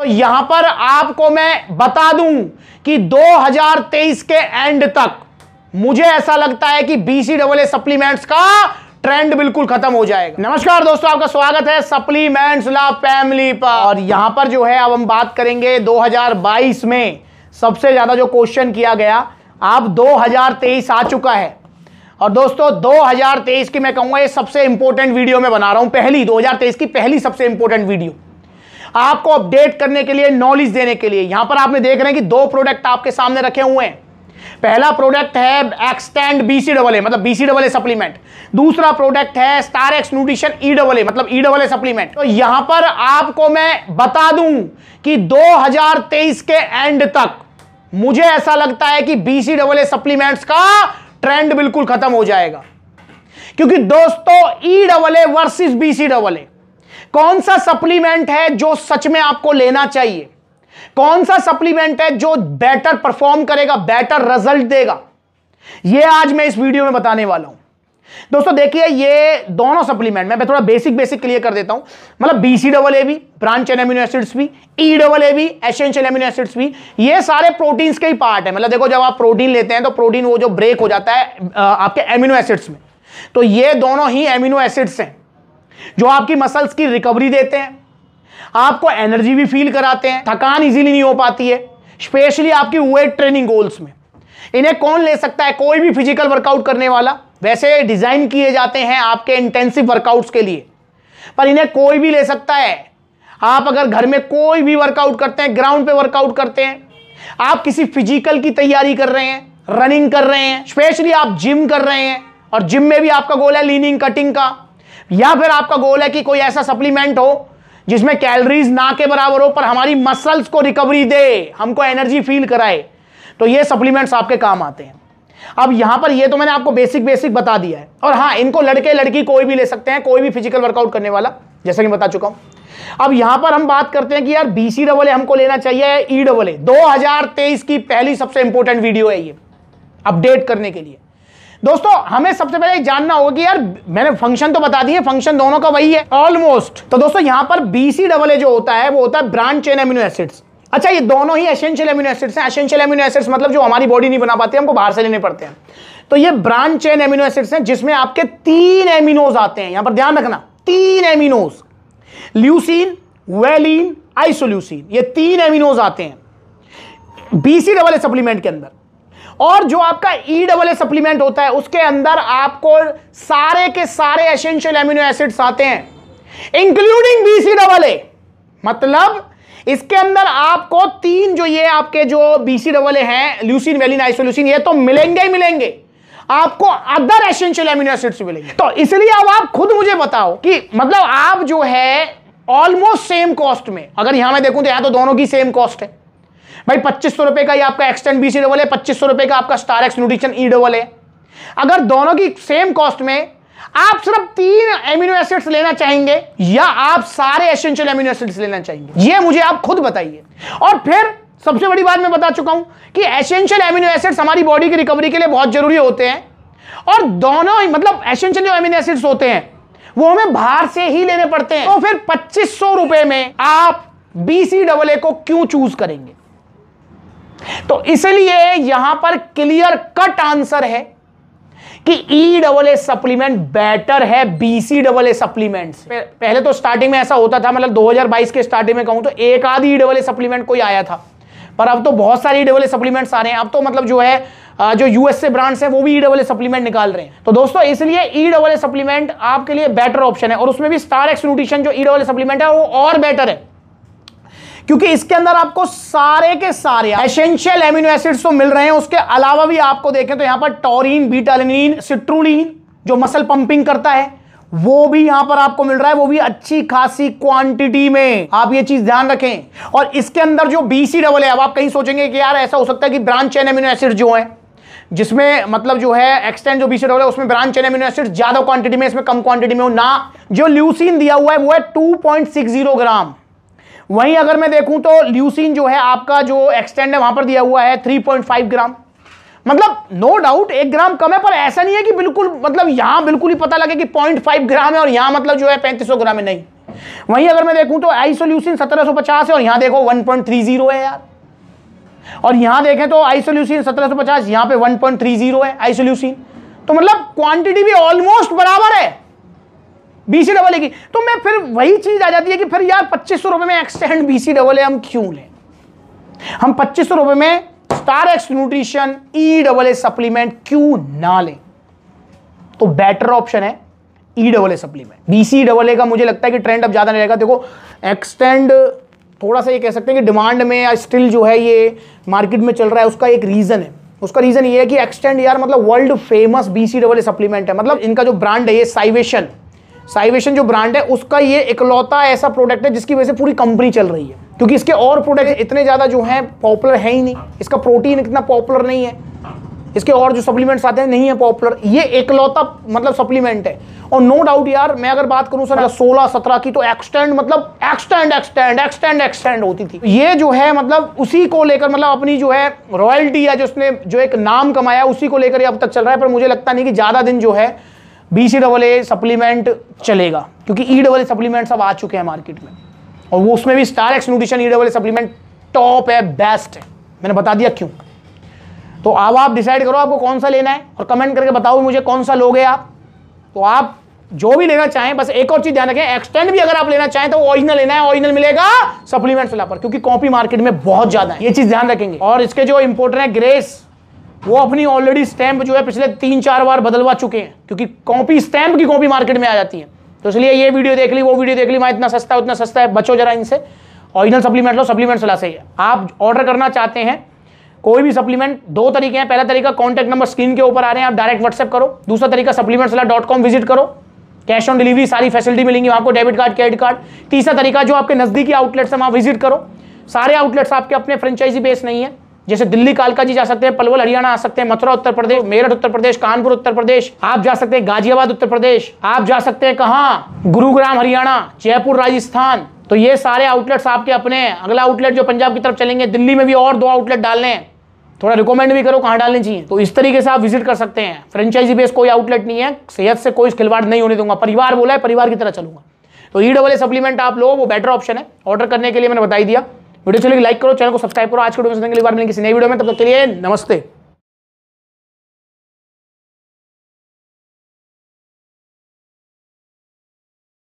तो यहां पर आपको मैं बता दूं कि 2023 के एंड तक मुझे ऐसा लगता है कि बीसी डबल सप्लीमेंट्स का ट्रेंड बिल्कुल खत्म हो जाएगा नमस्कार दोस्तों आपका स्वागत है सप्लीमेंट्स ला फैमिली पर और यहां पर जो है अब हम बात करेंगे 2022 में सबसे ज्यादा जो क्वेश्चन किया गया आप 2023 आ चुका है और दोस्तों 2023 की मैं कहूंगा ये सबसे इंपॉर्टेंट वीडियो में बना रहा हूं पहली 2023 की पहली सबसे इंपॉर्टेंट वीडियो आपको अपडेट करने के लिए नॉलेज देने के लिए यहां पर आपने देख रहे हैं कि दो प्रोडक्ट आपके सामने रखे हुए हैं पहला प्रोडक्ट है एक्सटेंड बीसी डबल मतलब बीसी डबल सप्लीमेंट दूसरा प्रोडक्ट है star X nutrition E double मतलब ई डबल सप्लीमेंट तो यहां पर आपको मैं बता दूं कि 2023 के एंड तक मुझे ऐसा लगता है कि बीसी डबल ए सप्लीमेंट्स का ट्रेंड बिल्कुल खत्म हो जाएगा क्योंकि दोस्तों E double A versus BC double A कौन सा सप्लीमेंट है जो सच में आपको लेना चाहिए कौन सा सप्लीमेंट है जो बेटर परफॉर्म करेगा बेटर रिजल्ट देगा यह आज मैं इस वीडियो में बताने वाला हूं दोस्तों देखिए ये दोनों सप्लीमेंट मैं थोड़ा बेसिक बेसिक क्लियर कर देता हूं मतलब बीसी डबल ए भी ब्रांच एन एमिनो एसिड्स भी ई डबल ए भी एसेंशियल एमिनो एसिड्स भी ये सारे प्रोटीन्स के ही पार्ट है मतलब देखो जब आप प्रोटीन लेते हैं तो प्रोटीन वो जो ब्रेक हो जाता है आपके एमिनो एसिड्स में तो ये दोनों ही एमिनो एसिड्स हैं जो आपकी मसल्स की रिकवरी देते हैं आपको एनर्जी भी फील कराते हैं थकान इजीली नहीं हो पाती है स्पेशली आपकी वेट ट्रेनिंग गोल्स में इन्हें कौन ले सकता है कोई भी फिजिकल वर्कआउट करने वाला वैसे डिज़ाइन किए जाते हैं आपके इंटेंसिव वर्कआउट्स के लिए पर इन्हें कोई भी ले सकता है आप अगर घर में कोई भी वर्कआउट करते हैं ग्राउंड पे वर्कआउट करते हैं आप किसी फिजिकल की तैयारी कर रहे हैं रनिंग कर रहे हैं स्पेशली आप जिम कर रहे हैं और जिम में भी आपका गोल है लीनिंग कटिंग का या फिर आपका गोल है कि कोई ऐसा सप्लीमेंट हो जिसमें कैलोरीज ना के बराबर हो पर हमारी मसल्स को रिकवरी दे हमको एनर्जी फील कराए तो ये सप्लीमेंट्स आपके काम आते हैं अब यहां पर ये तो मैंने आपको बेसिक बेसिक बता दिया है और हाँ इनको लड़के लड़की कोई भी ले सकते हैं कोई भी फिजिकल वर्कआउट करने वाला जैसा कि मैं बता चुका हूं अब यहां पर हम बात करते हैं कि यार बीसी डबल हमको लेना चाहिए ई डबल ए दो की पहली सबसे इंपॉर्टेंट वीडियो है ये अपडेट करने के लिए दोस्तों हमें सबसे पहले जानना होगा कि यार मैंने फंक्शन तो बता दिए फंक्शन दोनों का वही है ऑलमोस्ट तो दोस्तों यहां पर बीसी डबल ए जो होता है वो होता है ब्रांड चेन एमिनो एसिड्स अच्छा ये दोनों ही एसेंशियल एमिनो एसिड्स हैं एसेंशियल एमिनो एसिड्स मतलब जो हमारी बॉडी नहीं बना पाती हमको बाहर से लेने पड़ते हैं तो ये ब्रांड चेन एम्यूनो एसिड्स हैं जिसमें आपके तीन एमिनोज आते हैं यहां पर ध्यान रखना तीन एमिनोज ल्यूसिन वेलिन आइसोल्यूसिन ये तीन एमिनोज आते हैं बीसी डबल ए सप्लीमेंट के अंदर और जो आपका ई डबल ए सप्लीमेंट होता है उसके अंदर आपको सारे के सारे एसेंशियल एम्यूनो एसिड्स आते हैं including B C double A मतलब इसके अंदर आपको तीन जो ये आपके जो बी सी डबल ए हैं ल्यूसिन वेलिन आइसोल्यूसिन ये तो मिलेंगे ही मिलेंगे आपको अदर एसेंशियल एमिनो एसिड्स मिलेंगे तो इसलिए अब आप खुद मुझे बताओ कि मतलब आप जो है ऑलमोस्ट सेम कॉस्ट में अगर यहां मैं देखूं तो यहां तो दोनों की सेम कॉस्ट है भाई पच्चीस सौ रुपए का ये आपका एक्सटेंड बीसी डबल है पच्चीस सौ रुपए का आपका star X nutrition E double है अगर दोनों की सेम कॉस्ट में आप सिर्फ तीन एमिनो एसिड्स लेना चाहेंगे या आप सारे एसेंशियल एमिनो एसिड्स लेना चाहेंगे ये मुझे आप खुद बताइए और फिर सबसे बड़ी बात मैं बता चुका हूं कि एसेंशियल एमिनो एसिड्स हमारी बॉडी की रिकवरी के लिए बहुत जरूरी होते हैं और दोनों मतलब एसेंशियल जो एमिनो एसिड्स होते हैं वो हमें बाहर से ही लेने पड़ते हैं तो फिर पच्चीस सौ रुपए में आप बीसी डबल ए को क्यों चूज करेंगे तो इसलिए यहां पर क्लियर कट आंसर है कि E double A supplement better है बीसी डबल ए सप्लीमेंट पहले तो स्टार्टिंग में ऐसा होता था मतलब 2022 के स्टार्टिंग में कहूं तो एक आधी ई डबल ए सप्लीमेंट कोई आया था पर अब तो बहुत सारे ई डबल ए सप्लीमेंट्स आ रहे हैं अब तो मतलब जो है जो यूएसए ब्रांड्स हैं वो भी ई डबल ए सप्लीमेंट निकाल रहे हैं तो दोस्तों इसलिए ई डबल ए सप्लीमेंट आपके लिए बेटर ऑप्शन है और उसमें भी स्टार एक्स न्यूट्रिशन जो ई डबल ए सप्लीमेंट है वो और बेटर है क्योंकि इसके अंदर आपको सारे के सारे एसेंशियल एमिनो एसिड्स तो मिल रहे हैं उसके अलावा भी आपको देखें तो यहां पर टोरिन बीटालिन सिट्रोलिन जो मसल पंपिंग करता है वो भी यहां पर आपको मिल रहा है वो भी अच्छी खासी क्वांटिटी में आप ये चीज ध्यान रखें और इसके अंदर जो बीसी डबल है अब आप कहीं सोचेंगे कि यार ऐसा हो सकता है कि ब्रांच चेन एमिनो एसिड जो है जिसमें मतलब जो है एक्सटेंड जो बीसी डबल है उसमें ब्रांच चेन एमिनो एसिड ज्यादा क्वांटिटी में इसमें कम क्वांटिटी में हो ना जो ल्यूसिन दिया हुआ है वो है टू ग्राम वहीं अगर मैं देखूं तो ल्यूसिन जो है आपका जो एक्सटेंड है वहां पर दिया हुआ है 3.5 ग्राम मतलब नो no डाउट एक ग्राम कम है पर ऐसा नहीं है कि बिल्कुल मतलब यहां बिल्कुल ही पता लगे कि पॉइंट फाइव ग्राम है और यहां मतलब जो है पैंतीस ग्राम है नहीं वहीं अगर मैं देखूं तो आइसोल्यूसिन 1750 है और यहां देखो वन है यार और यहां देखें तो आइसोल्यूसिन सत्रह यहां पे वन है आइसोल्यूसिन तो मतलब क्वांटिटी भी ऑलमोस्ट बराबर है बीसी डबल ए की तो मैं फिर वही चीज आ जाती है कि फिर यार पच्चीस सौ रुपए में एक्सटेंड बीसी डबल हम क्यों लें हम पच्चीस सौ रुपए में star X nutrition E double A supplement क्यों ना लें तो बेटर ऑप्शन है E double A supplement BC double A का मुझे लगता है कि ट्रेंड अब ज़्यादा नहीं रहेगा देखो एक्सटेंड थोड़ा सा ये कह सकते हैं कि डिमांड में स्टिल जो है ये मार्केट में चल रहा है उसका एक रीज़न है उसका रीज़न ये है कि एक्सटेंड यार मतलब world famous BC double A supplement है मतलब इनका जो ब्रांड है ये साइवेशन साइवेशन जो ब्रांड है उसका ये इकलौता ऐसा प्रोडक्ट है जिसकी वजह से पूरी कंपनी चल रही है क्योंकि इसके और प्रोडक्ट इतने ज़्यादा जो हैं पॉपुलर है ही नहीं इसका प्रोटीन इतना पॉपुलर नहीं है इसके और जो सप्लीमेंट्स आते हैं नहीं है पॉपुलर ये एकलौता मतलब सप्लीमेंट है और नो डाउट यार मैं अगर बात करूं सर सोलह सत्रह की तो एक्सटेंड मतलब एक्सटेंड एक्सटेंड एक्सटेंड एक्सटेंड होती थी ये जो है मतलब उसी को लेकर मतलब अपनी जो है रॉयल्टी या जो उसने जो एक नाम कमाया उसी को लेकर अब तक चल रहा है पर मुझे लगता नहीं कि ज़्यादा दिन जो है B C double A supplement चलेगा क्योंकि ई डबल ए सप्लीमेंट सब आ चुके हैं मार्केट में और वो उसमें भी star X nutrition E double A supplement top है बेस्ट है मैंने बता दिया क्यों तो अब आप डिसाइड करो आपको कौन सा लेना है और कमेंट करके बताओ मुझे कौन सा लोगे आप तो आप जो भी लेना चाहें बस एक और चीज ध्यान रखें एक्सटेंड भी अगर आप लेना चाहें तो ओरिजिनल लेना है ओरिजिनल मिलेगा सप्लीमेंट्स वाला पर क्योंकि कॉपी मार्केट में बहुत ज्यादा है ये चीज ध्यान रखेंगे और इसके जो इंपोर्टेंट है ग्रेस वो अपनी ऑलरेडी स्टैंप जो है पिछले तीन चार बार बदलवा चुके हैं क्योंकि कॉपी स्टैंप की कॉपी मार्केट में आ जाती है तो इसलिए ये वीडियो देख ली वो वीडियो देख ली मैं इतना सस्ता उतना सस्ता है बचो जरा इनसे ऑरिजिनल सप्लीमेंट लो सप्लीमेंट सलाह सही है आप ऑर्डर करना चाहते हैं कोई भी सप्लीमेंट दो तरीके हैं पहला तरीका कॉन्टैक्ट नंबर स्क्रीन के ऊपर आ रहे हैं आप डायरेक्ट व्हाट्सएप करो दूसरा तरीका supplement Salah dot com visit करो कैश ऑन डिलीवरी सारी फैसिलिटी मिलेंगी आपको डेबिट कार्ड क्रेडिट कार्ड तीसरा तरीका जो आपके नज़दीकी आउटलेट्स हैं वहाँ विजिट करो सारे आउटलेट्स आपके अपने फ्रेंचाइजी बेस नहीं है जैसे दिल्ली कालका जी जा सकते हैं पलवल हरियाणा आ सकते हैं मथुरा उत्तर प्रदेश मेरठ उत्तर प्रदेश कानपुर उत्तर प्रदेश आप जा सकते हैं गाजियाबाद उत्तर प्रदेश आप जा सकते हैं कहाँ गुरुग्राम हरियाणा जयपुर राजस्थान तो ये सारे आउटलेट्स आपके अपने हैं अगला आउटलेट जो पंजाब की तरफ चलेंगे दिल्ली में भी और दो आउटलेट डालने हैं थोड़ा रिकमेंड भी करो कहाँ डालनी चाहिए तो इस तरीके से आप विजिट कर सकते हैं फ्रेंचाइजी बेस कोई आउटलेट नहीं है सेहत से कोई खिलवाड़ नहीं होने दूंगा परिवार बोला है परिवार की तरह चलूंगा तो ई डबल ए सप्लीमेंट आप लो वो बेटर ऑप्शन है ऑर्डर करने के लिए मैंने बताई दिया वीडियो चलिए लाइक करो चैनल को सब्सक्राइब करो आज के वीडियो में अगली बार मिलेंगे किसी नई वीडियो में तब तक के लिए नमस्ते